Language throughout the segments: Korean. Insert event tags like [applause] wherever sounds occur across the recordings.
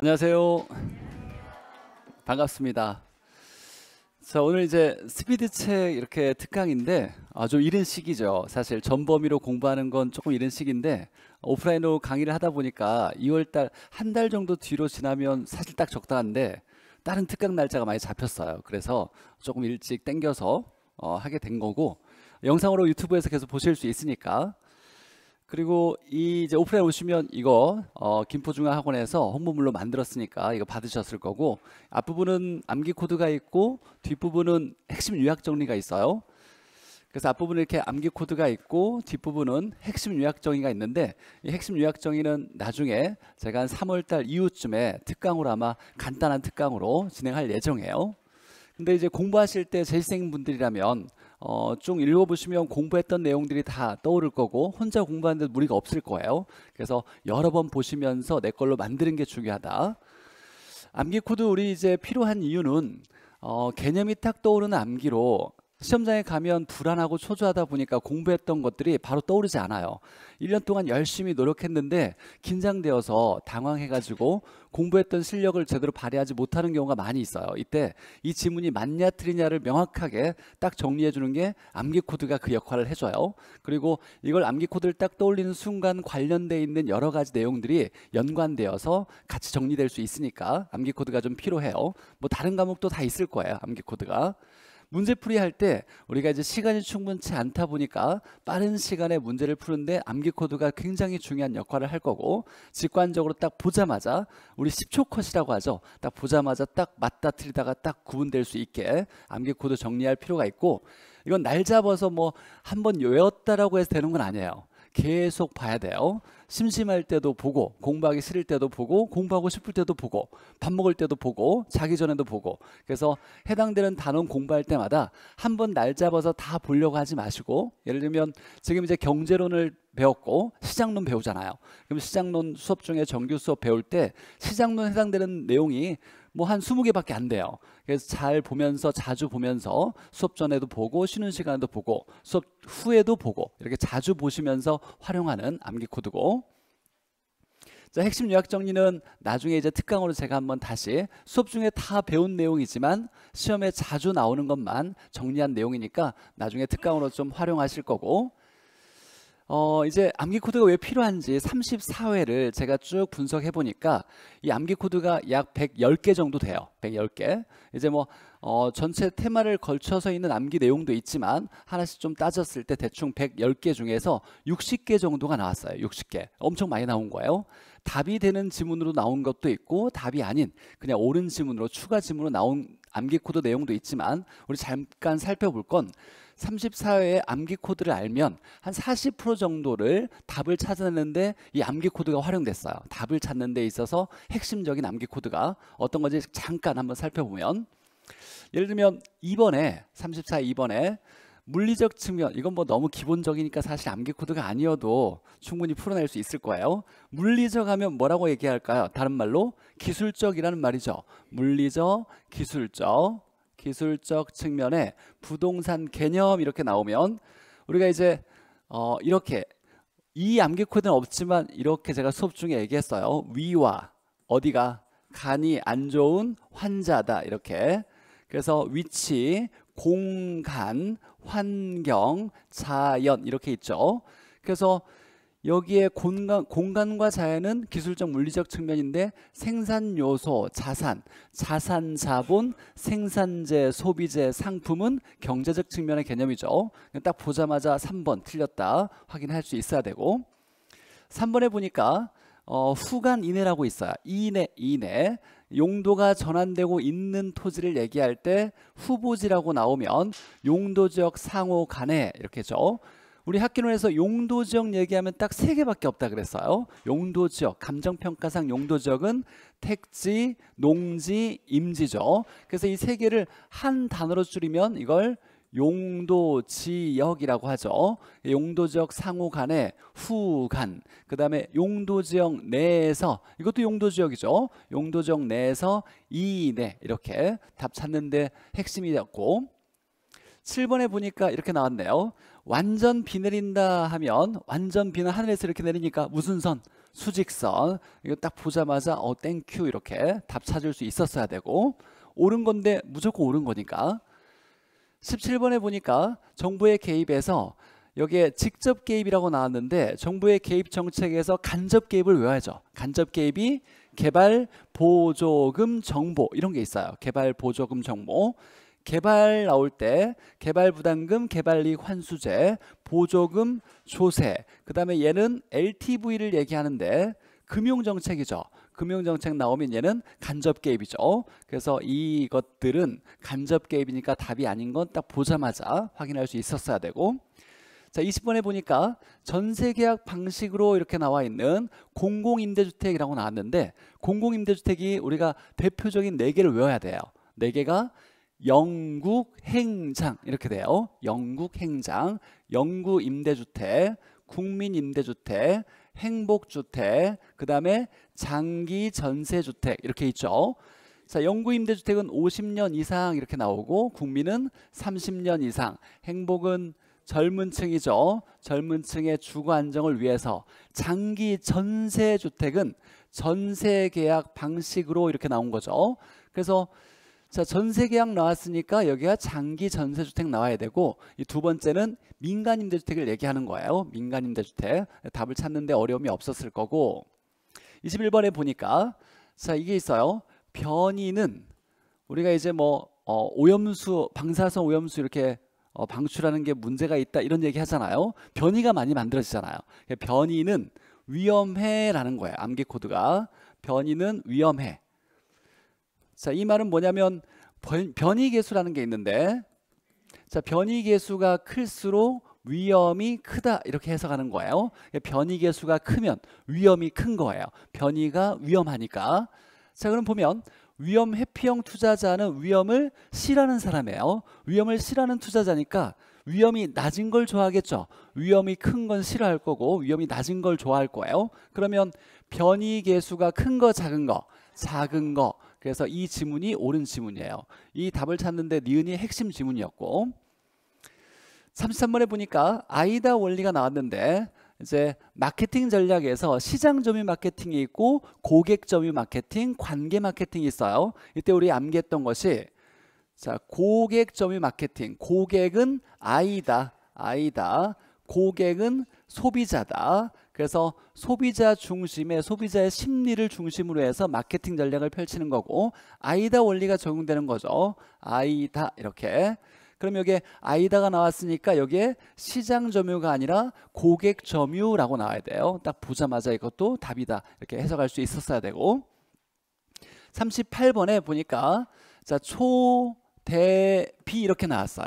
안녕하세요. 반갑습니다. 자, 오늘 이제 스피드 책 이렇게 특강인데 아, 좀 이른 시기죠. 사실 전 범위로 공부하는 건 조금 이른 시기인데 오프라인으로 강의를 하다 보니까 2월 달한 달 정도 뒤로 지나면 사실 딱 적당한데 다른 특강 날짜가 많이 잡혔어요. 그래서 조금 일찍 땡겨서 어, 하게 된 거고 영상으로 유튜브에서 계속 보실 수 있으니까 그리고 이 이제 오프라인 오시면 이거 어, 김포중앙학원에서 홍보물로 만들었으니까 이거 받으셨을 거고 앞부분은 암기 코드가 있고 뒷부분은 핵심 요약 정리가 있어요. 그래서 앞부분에 이렇게 암기 코드가 있고 뒷부분은 핵심 요약 정의가 있는데 이 핵심 요약 정의는 나중에 제가 한 3월달 이후쯤에 특강으로 아마 간단한 특강으로 진행할 예정이에요. 근데 이제 공부하실 때 재생분들이라면 어, 쭉 읽어보시면 공부했던 내용들이 다 떠오를 거고 혼자 공부하는데 무리가 없을 거예요. 그래서 여러 번 보시면서 내 걸로 만드는 게 중요하다. 암기 코드 우리 이제 필요한 이유는 어, 개념이 딱 떠오르는 암기로 시험장에 가면 불안하고 초조하다 보니까 공부했던 것들이 바로 떠오르지 않아요. 1년 동안 열심히 노력했는데 긴장되어서 당황해가지고 공부했던 실력을 제대로 발휘하지 못하는 경우가 많이 있어요. 이때 이 지문이 맞냐 틀리냐를 명확하게 딱 정리해 주는 게 암기 코드가 그 역할을 해줘요. 그리고 이걸 암기 코드를 딱 떠올리는 순간 관련되어 있는 여러 가지 내용들이 연관되어서 같이 정리될 수 있으니까 암기 코드가 좀 필요해요. 뭐 다른 과목도 다 있을 거예요. 암기 코드가. 문제풀이 할 때 우리가 이제 시간이 충분치 않다 보니까 빠른 시간에 문제를 푸는데 암기 코드가 굉장히 중요한 역할을 할 거고 직관적으로 딱 보자마자 우리 10초 컷이라고 하죠. 딱 보자마자 딱 맞다 틀리다가 딱 구분될 수 있게 암기 코드 정리할 필요가 있고 이건 날 잡아서 뭐한번 외웠다라고 해서 되는 건 아니에요. 계속 봐야 돼요. 심심할 때도 보고 공부하기 싫을 때도 보고 공부하고 싶을 때도 보고 밥 먹을 때도 보고 자기 전에도 보고 그래서 해당되는 단원 공부할 때마다 한 번 날 잡아서 다 보려고 하지 마시고 예를 들면 지금 이제 경제론을 배웠고 시장론 배우잖아요. 그럼 시장론 수업 중에 정규 수업 배울 때 시장론 해당되는 내용이 뭐한 20개밖에 안 돼요. 그래서 잘 보면서 자주 보면서 수업 전에도 보고 쉬는 시간에도 보고 수업 후에도 보고 이렇게 자주 보시면서 활용하는 암기 코드고 자, 핵심 요약 정리는 나중에 이제 특강으로 제가 한번 다시 수업 중에 다 배운 내용이지만 시험에 자주 나오는 것만 정리한 내용이니까 나중에 특강으로 좀 활용하실 거고 어, 이제 암기 코드가 왜 필요한지 34회를 제가 쭉 분석해 보니까 이 암기 코드가 약 110개 정도 돼요. 110개. 이제 뭐 어, 전체 테마를 걸쳐서 있는 암기 내용도 있지만 하나씩 좀 따졌을 때 대충 110개 중에서 60개 정도가 나왔어요. 60개. 엄청 많이 나온 거예요. 답이 되는 지문으로 나온 것도 있고 답이 아닌 그냥 옳은 지문으로 추가 지문으로 나온 암기 코드 내용도 있지만 우리 잠깐 살펴볼 건 34회의 암기 코드를 알면 한 40% 정도를 답을 찾았는데 이 암기 코드가 활용됐어요. 답을 찾는 데 있어서 핵심적인 암기 코드가 어떤 건지 잠깐 한번 살펴보면 예를 들면 2번에 34 2번에 물리적 측면 이건 뭐 너무 기본적이니까 사실 암기 코드가 아니어도 충분히 풀어낼 수 있을 거예요 물리적 하면 뭐라고 얘기할까요 다른 말로 기술적이라는 말이죠 물리적 기술적 기술적 측면에 부동산 개념 이렇게 나오면 우리가 이제 어 이렇게 이 암기 코드는 없지만 이렇게 제가 수업 중에 얘기했어요. 위와 어디가 간이 안 좋은 환자다 이렇게 그래서 위치, 공간, 환경, 자연 이렇게 있죠. 그래서 여기에 공간, 공간과 자연은 기술적 물리적 측면인데 생산 요소, 자산, 자산 자본, 생산재, 소비재, 상품은 경제적 측면의 개념이죠. 딱 보자마자 3번 틀렸다 확인할 수 있어야 되고 3번에 보니까 어, 후간 이내라고 있어요. 이내, 이내. 용도가 전환되고 있는 토지를 얘기할 때 후보지라고 나오면 용도 지역 상호 간에 이렇게죠. 우리 학기론에서 용도 지역 얘기하면 딱 세 개밖에 없다 그랬어요. 용도 지역, 감정평가상 용도 지역은 택지, 농지, 임지죠. 그래서 이 세 개를 한 단어로 줄이면 이걸 용도 지역이라고 하죠. 용도 지역 상호 간에 후간, 그 다음에 용도 지역 내에서, 이것도 용도 지역이죠. 용도 지역 내에서 이내, 네, 이렇게 답 찾는데 핵심이 었고 7번에 보니까 이렇게 나왔네요. 완전 비 내린다 하면 완전 비는 하늘에서 이렇게 내리니까 무슨 선? 수직선. 이거 딱 보자마자 어 땡큐 이렇게 답 찾을 수 있었어야 되고 옳은 건데 무조건 옳은 거니까 17번에 보니까 정부의 개입에서 여기에 직접 개입이라고 나왔는데 정부의 개입 정책에서 간접 개입을 외워야죠. 간접 개입이 개발 보조금 정보 이런 게 있어요. 개발 보조금 정보. 개발 나올 때 개발 부담금, 개발이익 환수제, 보조금, 조세. 그다음에 얘는 LTV를 얘기하는데 금융 정책이죠. 금융 정책 나오면 얘는 간접 개입이죠. 그래서 이것들은 간접 개입이니까 답이 아닌 건 딱 보자마자 확인할 수 있었어야 되고 자 20번에 보니까 전세계약 방식으로 이렇게 나와 있는 공공임대주택이라고 나왔는데 공공임대주택이 우리가 대표적인 4개를 외워야 돼요. 4개가 영국 행장 이렇게 돼요. 영국 행장, 영구 임대주택, 국민 임대주택, 행복주택, 그 다음에 장기 전세주택 이렇게 있죠. 자, 영구 임대주택은 50년 이상 이렇게 나오고 국민은 30년 이상, 행복은 젊은 층이죠. 젊은 층의 주거 안정을 위해서 장기 전세 주택은 전세 계약 방식으로 이렇게 나온 거죠. 그래서 자, 전세계약 나왔으니까 여기가 장기 전세주택 나와야 되고 이 두 번째는 민간 임대주택을 얘기하는 거예요. 민간 임대주택. 답을 찾는데 어려움이 없었을 거고 21번에 보니까 자, 이게 있어요. 변이는 우리가 이제 뭐 어, 오염수, 방사성 오염수 이렇게 어, 방출하는 게 문제가 있다 이런 얘기 하잖아요. 변이가 많이 만들어지잖아요. 변이는 위험해라는 거예요. 암기 코드가. 변이는 위험해. 자, 이 말은 뭐냐면 변이 계수라는 게 있는데 자, 변이 계수가 클수록 위험이 크다 이렇게 해석하는 거예요. 예, 변이 계수가 크면 위험이 큰 거예요. 변이가 위험하니까. 자, 그럼 보면 위험 회피형 투자자는 위험을 싫어하는 사람이에요. 위험을 싫어하는 투자자니까 위험이 낮은 걸 좋아하겠죠. 위험이 큰 건 싫어할 거고 위험이 낮은 걸 좋아할 거예요. 그러면 변이 계수가 큰 거 작은 거 작은 거 그래서 이 지문이 옳은 지문이에요. 이 답을 찾는데 니은이 핵심 지문이었고 33번에 보니까 아이다 원리가 나왔는데 이제 마케팅 전략에서 시장 점유 마케팅이 있고 고객 점유 마케팅, 관계 마케팅이 있어요. 이때 우리 암기했던 것이 자 고객 점유 마케팅, 고객은 아이다, 아이다. 고객은 소비자다. 그래서 소비자 중심의 소비자의 심리를 중심으로 해서 마케팅 전략을 펼치는 거고 아이다 원리가 적용되는 거죠. 아이다 이렇게. 그럼 여기에 아이다가 나왔으니까 여기에 시장 점유가 아니라 고객 점유라고 나와야 돼요. 딱 보자마자 이것도 답이다. 이렇게 해석할 수 있었어야 되고 38번에 보니까 자, 초, 대, 비 이렇게 나왔어요.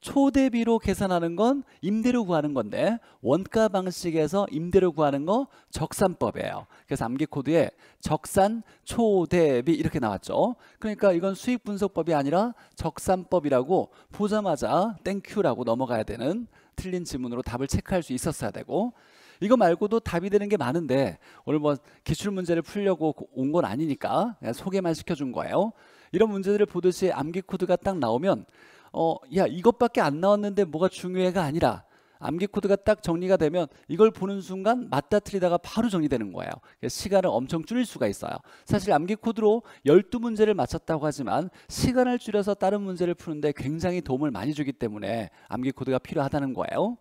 초대비로 계산하는 건 임대료 구하는 건데 원가 방식에서 임대료 구하는 거 적산법이에요. 그래서 암기 코드에 적산 초대비 이렇게 나왔죠. 그러니까 이건 수익 분석법이 아니라 적산법이라고 보자마자 땡큐라고 넘어가야 되는 틀린 지문으로 답을 체크할 수 있었어야 되고 이거 말고도 답이 되는 게 많은데 오늘 뭐 기출 문제를 풀려고 온 건 아니니까 소개만 시켜준 거예요. 이런 문제들을 보듯이 암기 코드가 딱 나오면 어, 야, 이것밖에 안 나왔는데 뭐가 중요해가 아니라 암기 코드가 딱 정리가 되면 이걸 보는 순간 맞다 틀리다가 바로 정리되는 거예요. 시간을 엄청 줄일 수가 있어요. 사실 암기 코드로 12문제를 맞췄다고 하지만 시간을 줄여서 다른 문제를 푸는데 굉장히 도움을 많이 주기 때문에 암기 코드가 필요하다는 거예요.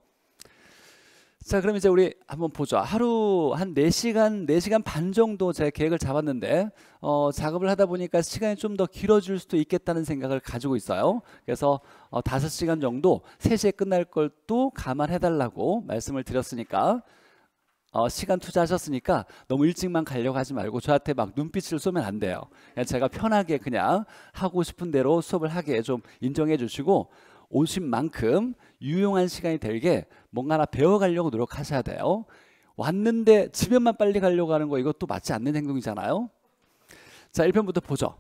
자, 그럼 이제 우리 한번 보죠. 하루 한 4시간, 4시간 반 정도 제 계획을 잡았는데 어, 작업을 하다 보니까 시간이 좀 더 길어질 수도 있겠다는 생각을 가지고 있어요. 그래서 어, 5시간 정도 3시에 끝날 것도 감안해 달라고 말씀을 드렸으니까 어, 시간 투자하셨으니까 너무 일찍만 가려고 하지 말고 저한테 막 눈빛을 쏘면 안 돼요. 그냥 제가 편하게 그냥 하고 싶은 대로 수업을 하게 좀 인정해 주시고 오신 만큼 유용한 시간이 되게 뭔가 하나 배워가려고 노력하셔야 돼요. 왔는데 집에만 빨리 가려고 하는 거 이것도 맞지 않는 행동이잖아요. 자, 1편부터 보죠.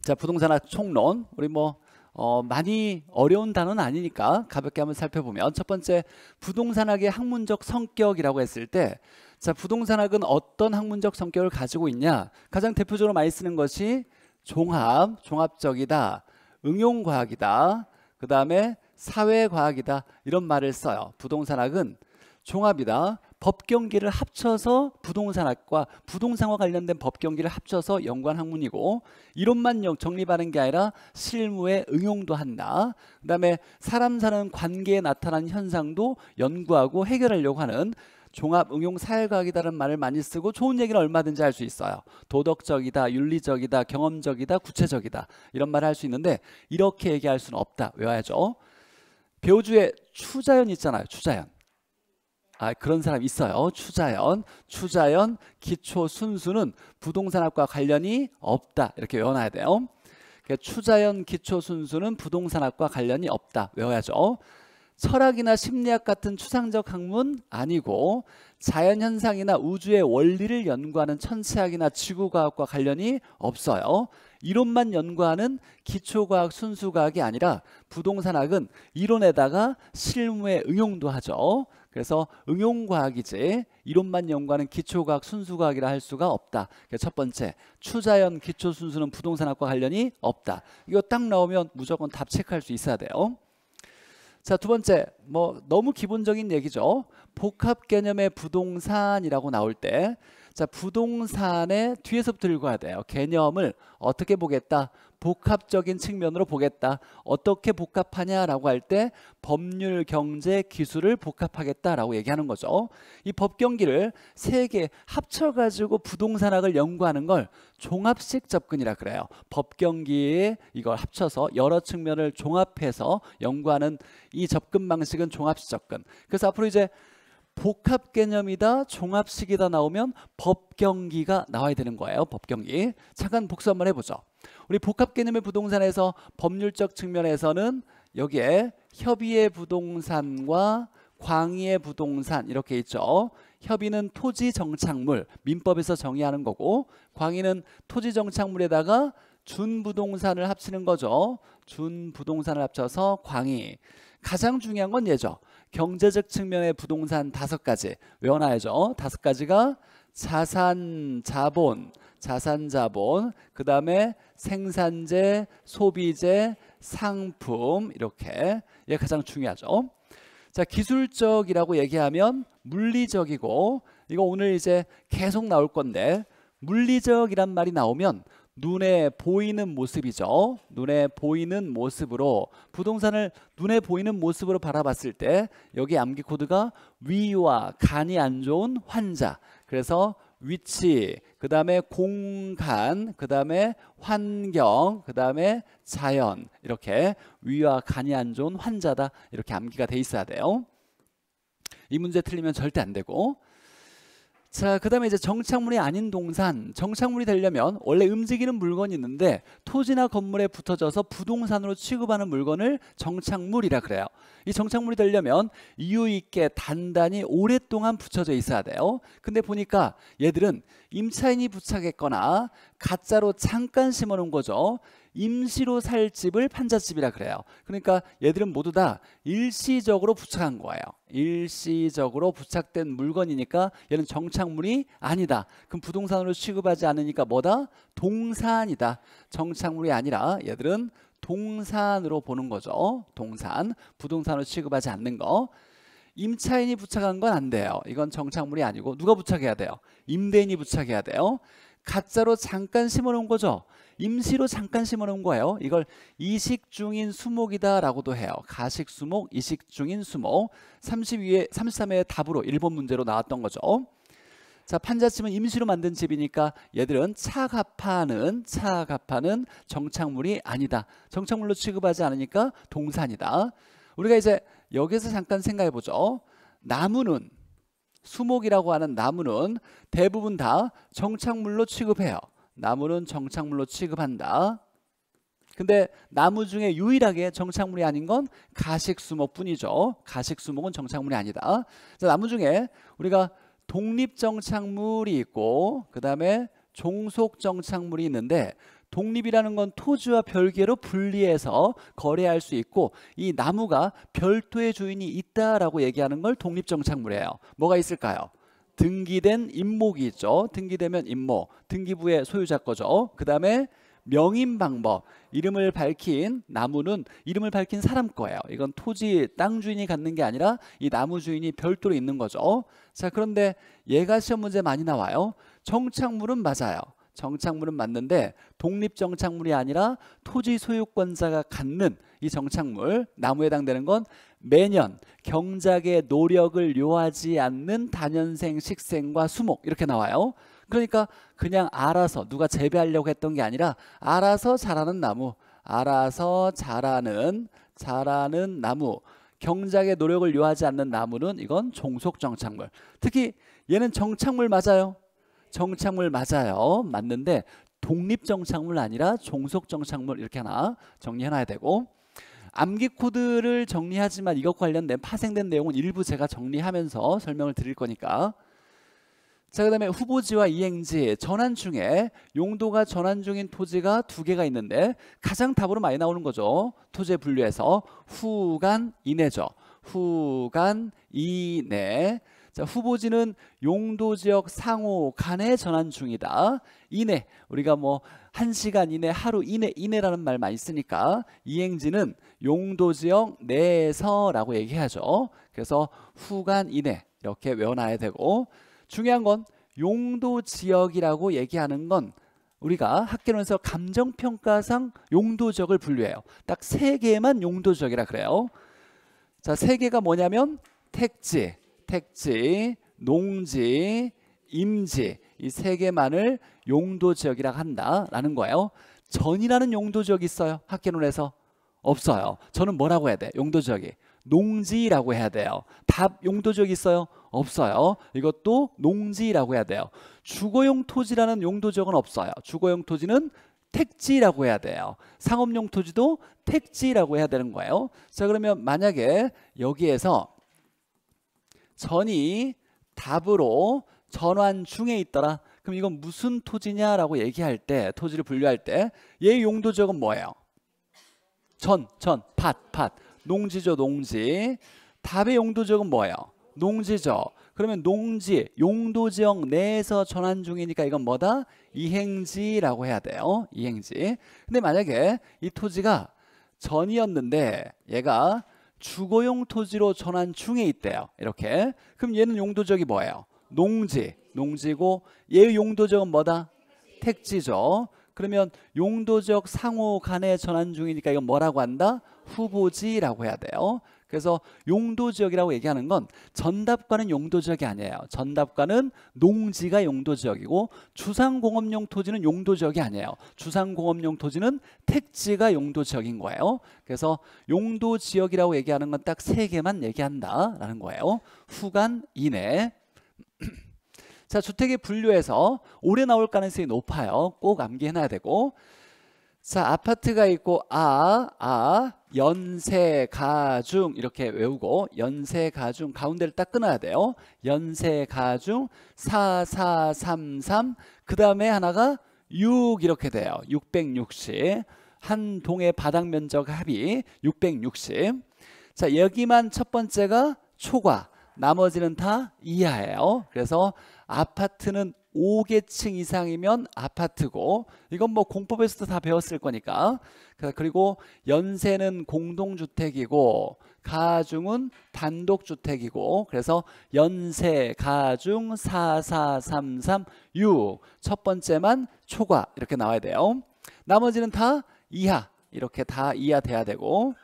자, 부동산화 총론. 우리 뭐 어, 많이 어려운 단어는 아니니까 가볍게 한번 살펴보면 첫 번째 부동산학의 학문적 성격이라고 했을 때 자, 부동산학은 어떤 학문적 성격을 가지고 있냐? 가장 대표적으로 많이 쓰는 것이 종합, 종합적이다. 응용과학이다. 그 다음에 사회과학이다 이런 말을 써요. 부동산학은 종합이다. 법경기를 합쳐서 부동산학과 부동산과 관련된 법경기를 합쳐서 연관 학문이고 이론만 정립하는 게 아니라 실무에 응용도 한다. 그 다음에 사람 사는 관계에 나타난 현상도 연구하고 해결하려고 하는 종합응용사회과학이라는 말을 많이 쓰고 좋은 얘기를 얼마든지 할 수 있어요. 도덕적이다, 윤리적이다, 경험적이다, 구체적이다 이런 말을 할 수 있는데 이렇게 얘기할 수는 없다. 외워야죠. 배우 중에 추자연 있잖아요. 추자연. 아 그런 사람 있어요. 추자연, 추자연, 기초 순수는 부동산학과 관련이 없다. 이렇게 외워놔야 돼요. 그러니까 추자연, 기초 순수는 부동산학과 관련이 없다. 외워야죠. 철학이나 심리학 같은 추상적 학문 아니고 자연현상이나 우주의 원리를 연구하는 천체학이나 지구과학과 관련이 없어요. 이론만 연구하는 기초과학 순수과학이 아니라 부동산학은 이론에다가 실무에 응용도 하죠. 그래서 응용과학이지 이론만 연구하는 기초과학 순수과학이라 할 수가 없다. 첫 번째, 추자연 기초 순수는 부동산학과 관련이 없다. 이거 딱 나오면 무조건 답 체크할 수 있어야 돼요. 자, 두 번째, 뭐 너무 기본적인 얘기죠. 복합 개념의 부동산이라고 나올 때 자, 부동산의 뒤에서부터 읽어야 돼요. 개념을 어떻게 보겠다? 복합적인 측면으로 보겠다. 어떻게 복합하냐라고 할 때 법률, 경제, 기술을 복합하겠다라고 얘기하는 거죠. 이 법경기를 세 개 합쳐가지고 부동산학을 연구하는 걸 종합식 접근이라 그래요. 법경기에 이걸 합쳐서 여러 측면을 종합해서 연구하는 이 접근 방식은 종합식 접근. 그래서 앞으로 이제 복합 개념이다, 종합식이다 나오면 법경기가 나와야 되는 거예요. 법경기. 잠깐 복수 한번 해보죠. 우리 복합 개념의 부동산에서 법률적 측면에서는 여기에 협의의 부동산과 광의의 부동산 이렇게 있죠. 협의는 토지 정착물, 민법에서 정의하는 거고 광의는 토지 정착물에다가 준부동산을 합치는 거죠. 준부동산을 합쳐서 광의. 가장 중요한 건예죠 경제적 측면의 부동산 다섯 가지 외워놔야죠. 다섯 가지가 자산, 자본, 자산, 자본, 그 다음에 생산재, 소비재, 상품 이렇게 얘 가장 중요하죠. 자 기술적이라고 얘기하면 물리적이고 이거 오늘 이제 계속 나올 건데 물리적이란 말이 나오면 눈에 보이는 모습이죠. 눈에 보이는 모습으로 부동산을 눈에 보이는 모습으로 바라봤을 때 여기 암기 코드가 위와 간이 안 좋은 환자. 그래서 위치, 그 다음에 공간, 그 다음에 환경, 그 다음에 자연 이렇게 위와 간이 안 좋은 환자다 이렇게 암기가 돼 있어야 돼요. 이 문제 틀리면 절대 안 되고 자, 그 다음에 이제 정착물이 아닌 동산. 정착물이 되려면 원래 움직이는 물건이 있는데 토지나 건물에 붙어져서 부동산으로 취급하는 물건을 정착물이라 그래요. 이 정착물이 되려면 이유 있게 단단히 오랫동안 붙여져 있어야 돼요. 근데 보니까 얘들은 임차인이 부착했거나 가짜로 잠깐 심어놓은 거죠. 임시로 살 집을 판잣집이라 그래요. 그러니까 얘들은 모두 다 일시적으로 부착한 거예요. 일시적으로 부착된 물건이니까 얘는 정착물이 아니다. 그럼 부동산으로 취급하지 않으니까 뭐다? 동산이다. 정착물이 아니라 얘들은 동산으로 보는 거죠. 동산. 부동산으로 취급하지 않는 거. 임차인이 부착한 건 안 돼요. 이건 정착물이 아니고 누가 부착해야 돼요? 임대인이 부착해야 돼요. 가짜로 잠깐 심어놓은 거죠. 임시로 잠깐 심어놓은 거예요. 이걸 이식 중인 수목이다라고도 해요. 가식 수목, 이식 중인 수목. 32회, 33회 답으로 일본 문제로 나왔던 거죠. 자, 판자집은 임시로 만든 집이니까 얘들은 차가파는 차가파는 정착물이 아니다. 정착물로 취급하지 않으니까 동산이다. 우리가 이제 여기서 잠깐 생각해 보죠. 나무는 수목이라고 하는 나무는 대부분 다 정착물로 취급해요. 나무는 정착물로 취급한다. 근데 나무 중에 유일하게 정착물이 아닌 건 가식수목뿐이죠. 가식수목은 정착물이 아니다. 자, 나무 중에 우리가 독립정착물이 있고 그 다음에 종속정착물이 있는데 독립이라는 건 토지와 별개로 분리해서 거래할 수 있고 이 나무가 별도의 주인이 있다라고 얘기하는 걸 독립정착물이에요. 뭐가 있을까요? 등기된 임목이 있죠. 등기되면 임목, 등기부의 소유자 거죠. 그 다음에 명인 방법, 이름을 밝힌 나무는 이름을 밝힌 사람 거예요. 이건 토지 땅 주인이 갖는 게 아니라 이 나무 주인이 별도로 있는 거죠. 자 그런데 예가 시험 문제 많이 나와요. 정착물은 맞아요. 정착물은 맞는데 독립 정착물이 아니라 토지 소유권자가 갖는 이 정착물 나무에 해당되는 건 매년 경작의 노력을 요하지 않는 단연생 식생과 수목 이렇게 나와요. 그러니까 그냥 알아서 누가 재배하려고 했던 게 아니라 알아서 자라는 나무 알아서 자라는 자라는 나무 경작의 노력을 요하지 않는 나무는 이건 종속 정착물 특히 얘는 정착물 맞아요 정착물 맞아요. 맞는데 독립 정착물 아니라 종속 정착물 이렇게 하나 정리해놔야 되고 암기 코드를 정리하지만 이것 관련된 파생된 내용은 일부 제가 정리하면서 설명을 드릴 거니까 자, 그 다음에 후보지와 이행지 전환 중에 용도가 전환 중인 토지가 두 개가 있는데 가장 답으로 많이 나오는 거죠. 토지의 분류에서 후간 이내죠. 후간 이내 자, 후보지는 용도 지역 상호 간의 전환 중이다. 이내 우리가 뭐 1시간 이내 하루 이내 이내라는 말 많이 쓰니까 이행지는 용도 지역 내에서라고 얘기하죠. 그래서 후간 이내 이렇게 외워놔야 되고 중요한 건 용도 지역이라고 얘기하는 건 우리가 학계론에서 감정평가상 용도 지역을 분류해요. 딱 세 개만 용도 지역이라 그래요. 자, 세 개가 뭐냐면 택지, 택지, 농지, 임지 이 세 개만을 용도 지역이라고 한다라는 거예요. 전이라는 용도 지역이 있어요. 학계론에서 없어요. 저는 뭐라고 해야 돼? 용도 지역이 농지라고 해야 돼요. 답 용도 지역이 있어요? 없어요. 이것도 농지라고 해야 돼요. 주거용 토지라는 용도 지역은 없어요. 주거용 토지는 택지라고 해야 돼요. 상업용 토지도 택지라고 해야 되는 거예요. 자 그러면 만약에 여기에서 전이 답으로 전환 중에 있더라. 그럼 이건 무슨 토지냐라고 얘기할 때 토지를 분류할 때 얘 용도 적은 뭐예요? 전, 전, 밭, 밭. 농지죠, 농지. 답의 용도 적은 뭐예요? 농지죠. 그러면 농지, 용도 지역 내에서 전환 중이니까 이건 뭐다? 이행지라고 해야 돼요. 이행지. 근데 만약에 이 토지가 전이었는데 얘가 주거용 토지로 전환 중에 있대요. 이렇게. 그럼 얘는 용도적이 뭐예요? 농지. 농지고 얘 용도적은 뭐다? 택지죠. 그러면 용도적 상호 간의 전환 중이니까 이건 뭐라고 한다? 후보지라고 해야 돼요. 그래서 용도 지역이라고 얘기하는 건 전답과는 용도 지역이 아니에요. 전답과는 농지가 용도 지역이고 주상공업용 토지는 용도 지역이 아니에요. 주상공업용 토지는 택지가 용도 지역인 거예요. 그래서 용도 지역이라고 얘기하는 건 딱 세 개만 얘기한다라는 거예요. 후간 이내. [clears throat] 자, 주택의 분류에서 올해 나올 가능성이 높아요. 꼭 암기해놔야 되고 자 아파트가 있고 아, 아, 연세, 가중 이렇게 외우고 연세, 가중 가운데를 딱 끊어야 돼요. 연세, 가중 4, 4, 3, 3. 그 다음에 하나가 6 이렇게 돼요. 660. 한 동의 바닥 면적 합이 660. 자 여기만 첫 번째가 초과. 나머지는 다 이하예요. 그래서 아파트는 5계층 이상이면 아파트고 이건 뭐 공법에서도 다 배웠을 거니까 그, 그리고 연세는 공동주택이고 가중은 단독주택이고 그래서 연세 가중 44336 첫 번째만 초과 이렇게 나와야 돼요 나머지는 다 이하 이렇게 다 이하 돼야 되고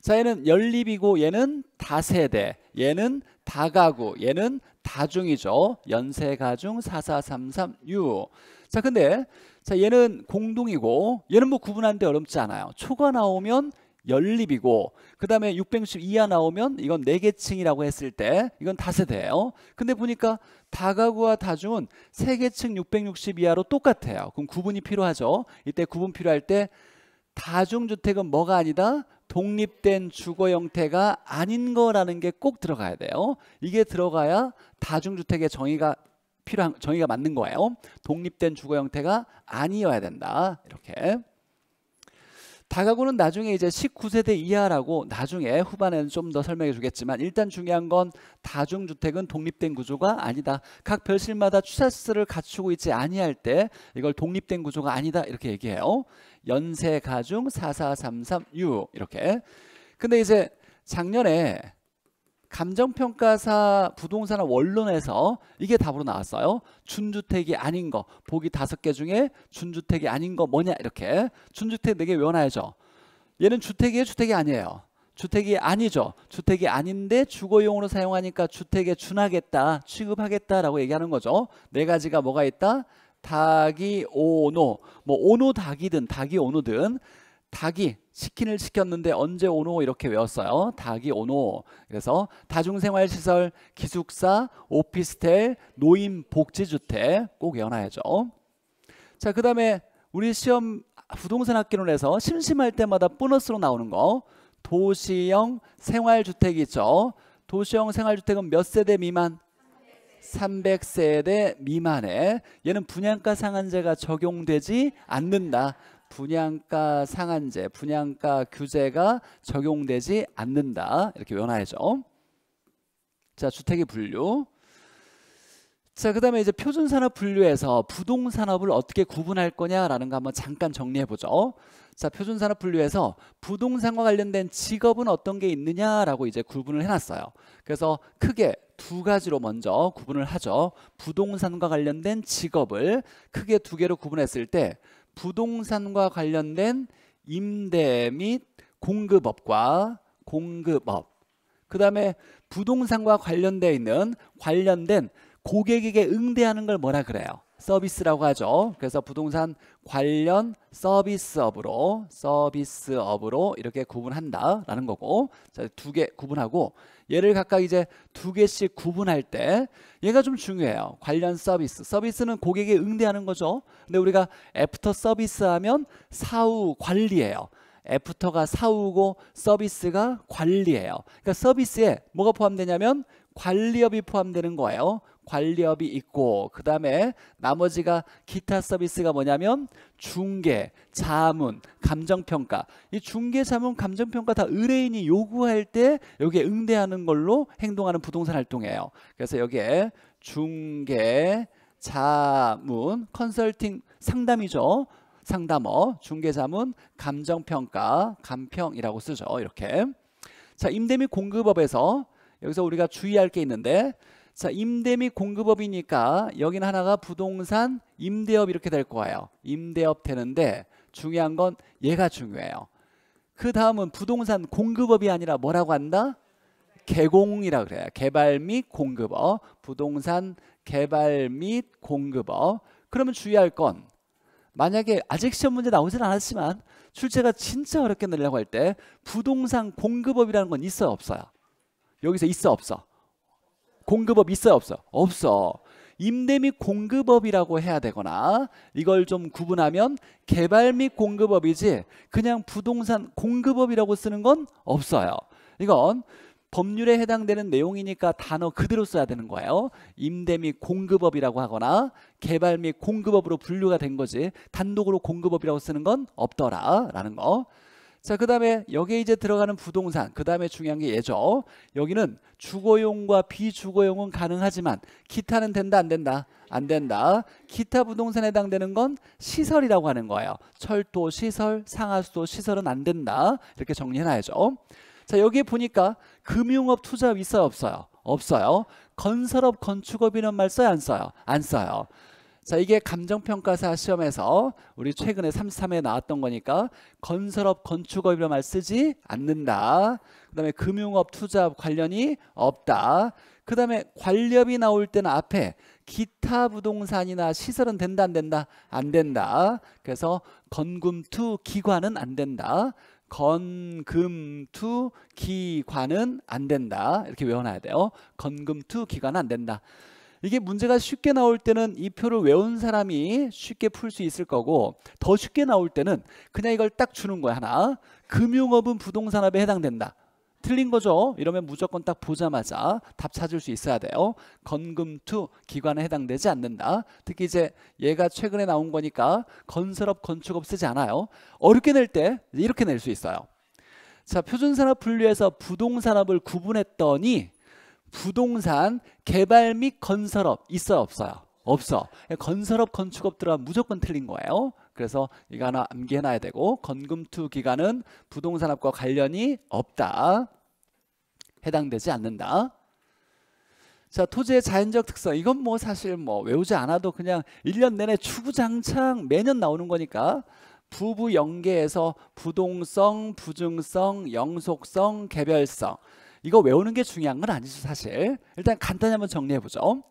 자 얘는 연립이고 얘는 다세대 얘는 다가구 얘는 다중이죠. 연세가중4 4 3 3유 자, 근데 자, 얘는 공동이고 얘는 뭐 구분하는데 어렵지 않아요. 초가 나오면 연립이고 그다음에 660 이하 나오면 이건 네 계층이라고 했을 때 이건 다세대예요. 근데 보니까 다가구와 다중은 세 계층 660 이하로 똑같아요. 그럼 구분이 필요하죠. 이때 구분 필요할 때 다중주택은 뭐가 아니다? 독립된 주거 형태가 아닌 거라는 게 꼭 들어가야 돼요. 이게 들어가야 다중주택의 정의가 필요한 정의가 맞는 거예요. 독립된 주거 형태가 아니어야 된다. 이렇게. 다가구는 나중에 이제 19세대 이하라고 나중에 후반에는 좀 더 설명해 주겠지만 일단 중요한 건 다중주택은 독립된 구조가 아니다. 각 별실마다 취사스를 갖추고 있지 아니할 때 이걸 독립된 구조가 아니다 이렇게 얘기해요. 연세 가중 44336 이렇게. 근데 이제 작년에 감정평가사 부동산은 원론에서 이게 답으로 나왔어요. 준주택이 아닌 거 보기 다섯 개 중에 준주택이 아닌 거 뭐냐 이렇게 준주택 네 개 외워놔야죠. 얘는 주택이에요 주택이 아니에요. 주택이 아니죠. 주택이 아닌데 주거용으로 사용하니까 주택에 준하겠다 취급하겠다라고 얘기하는 거죠. 네 가지가 뭐가 있다? 닭이 오노 뭐 오노 닭이든 닭이 오노든 닭이 치킨을 시켰는데 언제 오노 이렇게 외웠어요. 닭이 오노. 그래서 다중생활시설, 기숙사, 오피스텔, 노인 복지주택 꼭 외워놔야죠. 자, 그다음에 우리 시험 부동산 학기론에서 심심할 때마다 보너스로 나오는 거 도시형 생활주택이 있죠. 도시형 생활주택은 몇 세대 미만? 300세대 미만에 얘는 분양가 상한제가 적용되지 않는다. 분양가 상한제, 분양가 규제가 적용되지 않는다. 이렇게 외워놔야죠. 자, 주택의 분류. 자, 그다음에 이제 표준 산업 분류에서 부동 산업을 어떻게 구분할 거냐라는 거 한번 잠깐 정리해 보죠. 자, 표준 산업 분류에서 부동산과 관련된 직업은 어떤 게 있느냐라고 이제 구분을 해놨어요. 그래서 크게 두 가지로 먼저 구분을 하죠. 부동산과 관련된 직업을 크게 두 개로 구분했을 때 부동산과 관련된 임대 및 공급업과 공급업 그 다음에 부동산과 관련되어 있는 관련된 고객에게 응대하는 걸 뭐라 그래요? 서비스라고 하죠. 그래서 부동산 관련 서비스업으로 서비스업으로 이렇게 구분한다라는 거고 두 개 구분하고 얘를 각각 이제 두 개씩 구분할 때 얘가 좀 중요해요. 관련 서비스. 서비스는 고객에 응대하는 거죠. 근데 우리가 애프터 서비스 하면 사후 관리예요. 애프터가 사후고 서비스가 관리예요. 그러니까 서비스에 뭐가 포함되냐면 관리업이 포함되는 거예요. 관리업이 있고 그 다음에 나머지가 기타 서비스가 뭐냐면 중개, 자문, 감정평가 이 중개, 자문, 감정평가 다 의뢰인이 요구할 때 여기에 응대하는 걸로 행동하는 부동산 활동이에요 그래서 여기에 중개, 자문, 컨설팅 상담이죠 상담어, 중개자문, 감정평가, 감평이라고 쓰죠 이렇게 자 임대 및 공급업에서 여기서 우리가 주의할 게 있는데 자 임대 및 공급업이니까 여기는 하나가 부동산 임대업 이렇게 될 거예요. 임대업 되는데 중요한 건 얘가 중요해요. 그 다음은 부동산 공급업이 아니라 뭐라고 한다? 개공이라 그래요. 개발 및 공급업. 부동산 개발 및 공급업. 그러면 주의할 건 만약에 아직 시험 문제 나오진 않았지만 출제가 진짜 어렵게 내려고 할 때 부동산 공급업이라는 건 있어요 없어요? 여기서 있어 없어? 공급업 있어요 없어? 없어. 임대 및 공급업이라고 해야 되거나 이걸 좀 구분하면 개발 및 공급업이지 그냥 부동산 공급업이라고 쓰는 건 없어요. 이건 법률에 해당되는 내용이니까 단어 그대로 써야 되는 거예요. 임대 및 공급업이라고 하거나 개발 및 공급업으로 분류가 된 거지 단독으로 공급업이라고 쓰는 건 없더라라는 거. 자, 그 다음에 여기에 이제 들어가는 부동산, 그 다음에 중요한 게 얘죠. 여기는 주거용과 비주거용은 가능하지만 기타는 된다 안 된다? 안 된다. 기타 부동산에 해당되는 건 시설이라고 하는 거예요. 철도 시설, 상하수도 시설은 안 된다. 이렇게 정리해놔야죠. 자, 여기에 보니까 금융업 투자업 있어요? 없어요? 없어요. 건설업, 건축업이란 말 써요? 안 써요? 안 써요. 자 이게 감정평가사 시험에서 우리 최근에 33회 나왔던 거니까 건설업 건축업이라말 쓰지 않는다 그 다음에 금융업 투자업 관련이 없다 그 다음에 관리업이 나올 때는 앞에 기타 부동산이나 시설은 된다 안 된다 안 된다 그래서 건금투 기관은 안 된다 건금투 기관은 안 된다 이렇게 외워놔야 돼요 건금투 기관은 안 된다 이게 문제가 쉽게 나올 때는 이 표를 외운 사람이 쉽게 풀 수 있을 거고 더 쉽게 나올 때는 그냥 이걸 딱 주는 거야 하나 금융업은 부동산업에 해당된다 틀린 거죠 이러면 무조건 딱 보자마자 답 찾을 수 있어야 돼요 건금투 기관에 해당되지 않는다 특히 이제 얘가 최근에 나온 거니까 건설업 건축업 쓰지 않아요 어렵게 낼 때 이렇게 낼 수 있어요 자 표준산업 분류에서 부동산업을 구분했더니 부동산 개발 및 건설업 있어요 없어요? 없어. 건설업 건축업들은 무조건 틀린 거예요. 그래서 이거 하나 암기해놔야 되고 건금투 기간은 부동산업과 관련이 없다. 해당되지 않는다. 자 토지의 자연적 특성 이건 뭐 사실 뭐 외우지 않아도 그냥 1년 내내 추구장창 매년 나오는 거니까 부부 연계에서 부동성, 부증성, 영속성, 개별성 이거 외우는 게 중요한 건 아니죠 사실. 일단 간단히 한번 정리해 보죠.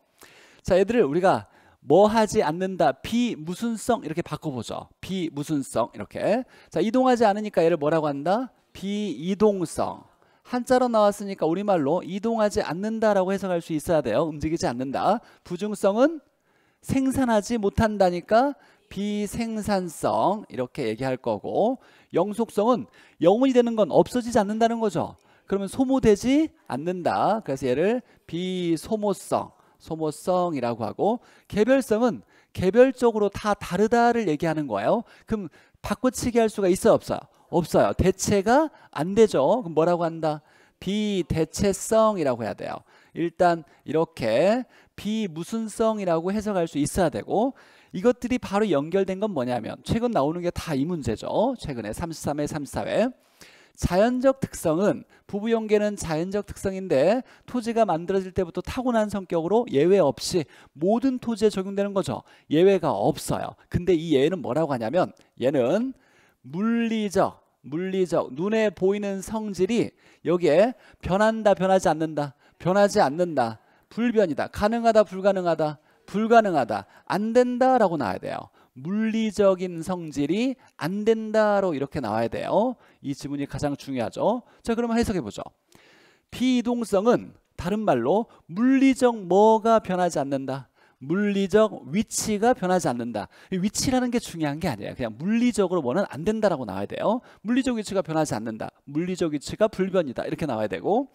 자 얘들을 우리가 뭐 하지 않는다 비무순성 이렇게 바꿔보죠. 비무순성 이렇게. 자 이동하지 않으니까 얘를 뭐라고 한다? 비이동성. 한자로 나왔으니까 우리말로 이동하지 않는다라고 해석할 수 있어야 돼요. 움직이지 않는다. 부중성은 생산하지 못한다니까 비생산성 이렇게 얘기할 거고 영속성은 영원히 되는 건 없어지지 않는다는 거죠. 그러면 소모되지 않는다. 그래서 얘를 비소모성, 소모성이라고 하고 개별성은 개별적으로 다 다르다를 얘기하는 거예요. 그럼 바꿔치기 할 수가 있어요? 없어요? 없어요. 대체가 안 되죠. 그럼 뭐라고 한다? 비대체성이라고 해야 돼요. 일단 이렇게 비무슨성이라고 해석할 수 있어야 되고 이것들이 바로 연결된 건 뭐냐면 최근 나오는 게 다 이 문제죠. 최근에 33회, 34회. 자연적 특성은 부부 연계는 자연적 특성인데 토지가 만들어질 때부터 타고난 성격으로 예외 없이 모든 토지에 적용되는 거죠. 예외가 없어요. 근데 이 예외는 뭐라고 하냐면 얘는 물리적 물리적 눈에 보이는 성질이 여기에 변한다 변하지 않는다 변하지 않는다 불변이다 가능하다 불가능하다 불가능하다 안 된다라고 나와야 돼요 물리적인 성질이 안 된다로 이렇게 나와야 돼요. 이 지문이 가장 중요하죠. 자, 그러면 해석해 보죠. 비이동성은 다른 말로 물리적 뭐가 변하지 않는다. 물리적 위치가 변하지 않는다. 위치라는 게 중요한 게 아니에요. 그냥 물리적으로 뭐는 안 된다라고 나와야 돼요. 물리적 위치가 변하지 않는다. 물리적 위치가 불변이다. 이렇게 나와야 되고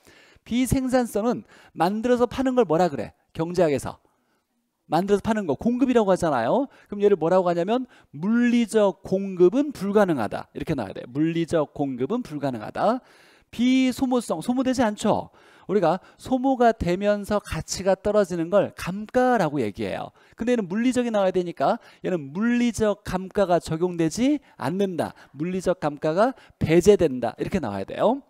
비생산성은 만들어서 파는 걸 뭐라 그래? 경제학에서 만들어서 파는 거 공급이라고 하잖아요. 그럼 얘를 뭐라고 하냐면 물리적 공급은 불가능하다. 이렇게 나와야 돼. 물리적 공급은 불가능하다. 비소모성, 소모되지 않죠. 우리가 소모가 되면서 가치가 떨어지는 걸 감가라고 얘기해요. 근데 얘는 물리적이 나와야 되니까 얘는 물리적 감가가 적용되지 않는다. 물리적 감가가 배제된다. 이렇게 나와야 돼요.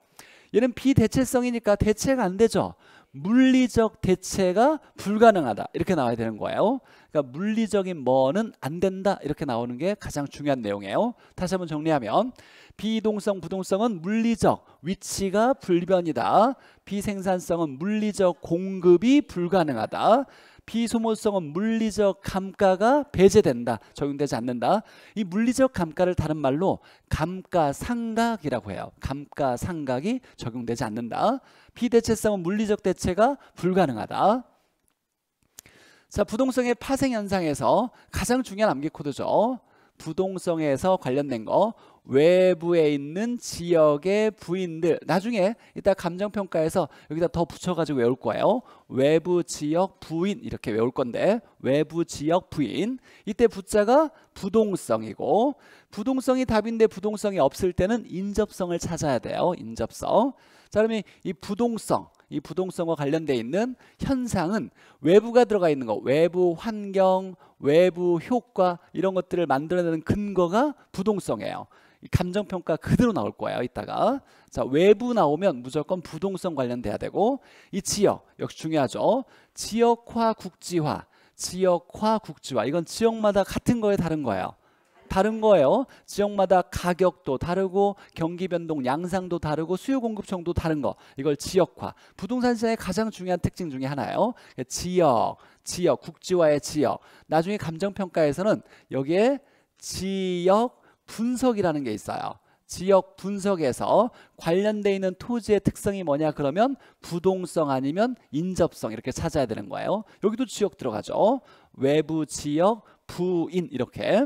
얘는 비대체성이니까 대체가 안 되죠. 물리적 대체가 불가능하다 이렇게 나와야 되는 거예요 그러니까 물리적인 뭐는 안 된다 이렇게 나오는 게 가장 중요한 내용이에요 다시 한번 정리하면 비동성 부동성은 물리적 위치가 불변이다 비생산성은 물리적 공급이 불가능하다 비소모성은 물리적 감가가 배제된다. 적용되지 않는다. 이 물리적 감가를 다른 말로 감가상각이라고 해요. 감가상각이 적용되지 않는다. 비대체성은 물리적 대체가 불가능하다. 자, 부동성의 파생 현상에서 가장 중요한 암기 코드죠. 부동성에서 관련된 거 외부에 있는 지역의 부인들 나중에 이따 감정평가에서 여기다 더 붙여가지고 외울 거예요. 외부 지역 부인 이렇게 외울 건데 외부 지역 부인 이때 부자가 부동성이고 부동성이 답인데 부동성이 없을 때는 인접성을 찾아야 돼요. 인접성. 자 그러면 이 부동성 이 부동성과 관련돼 있는 현상은 외부가 들어가 있는 거 외부 환경 외부 효과 이런 것들을 만들어내는 근거가 부동성이에요. 감정평가 그대로 나올 거예요 이따가 자 외부 나오면 무조건 부동성 관련돼야 되고 이 지역 역시 중요하죠 지역화 국지화 지역화 국지화 이건 지역마다 같은 거에 다른 거예요. 다른 거예요. 지역마다 가격도 다르고 경기 변동 양상도 다르고 수요 공급청도 다른 거. 이걸 지역화. 부동산 시장의 가장 중요한 특징 중에 하나예요. 지역, 지역, 국지화의 지역. 나중에 감정평가에서는 여기에 지역 분석이라는 게 있어요. 지역 분석에서 관련돼 있는 토지의 특성이 뭐냐 그러면 부동성 아니면 인접성 이렇게 찾아야 되는 거예요. 여기도 지역 들어가죠. 외부 지역 부인 이렇게.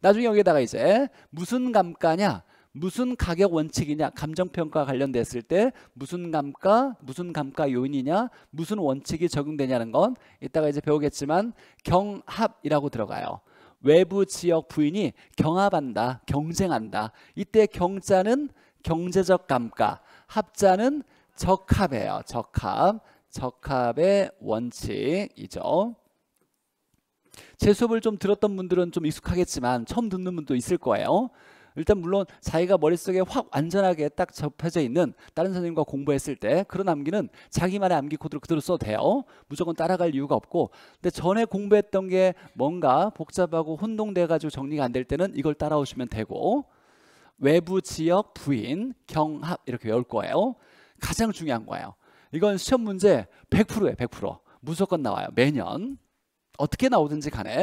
나중에 여기다가 에 이제 무슨 감가냐 무슨 가격 원칙이냐 감정평가 관련됐을 때 무슨 감가 무슨 감가 요인이냐 무슨 원칙이 적용되냐는 건 이따가 이제 배우겠지만 경합이라고 들어가요 외부 지역 부인이 경합한다, 경쟁한다. 이때 경자는 경제적 감가, 합자는 적합이에요. 적합, 적합의 원칙이죠. 제 수업을 좀 들었던 분들은 좀 익숙하겠지만 처음 듣는 분도 있을 거예요. 일단 물론 자기가 머릿속에 확 완전하게 딱 접혀져 있는 다른 선생님과 공부했을 때 그런 암기는 자기만의 암기 코드를 그대로 써도 돼요. 무조건 따라갈 이유가 없고 근데 전에 공부했던 게 뭔가 복잡하고 혼동돼가지고 정리가 안 될 때는 이걸 따라오시면 되고 외부 지역 부인 경합 이렇게 외울 거예요. 가장 중요한 거예요. 이건 시험 문제 100%예요. 100%. 무조건 나와요. 매년. 어떻게 나오든지 간에.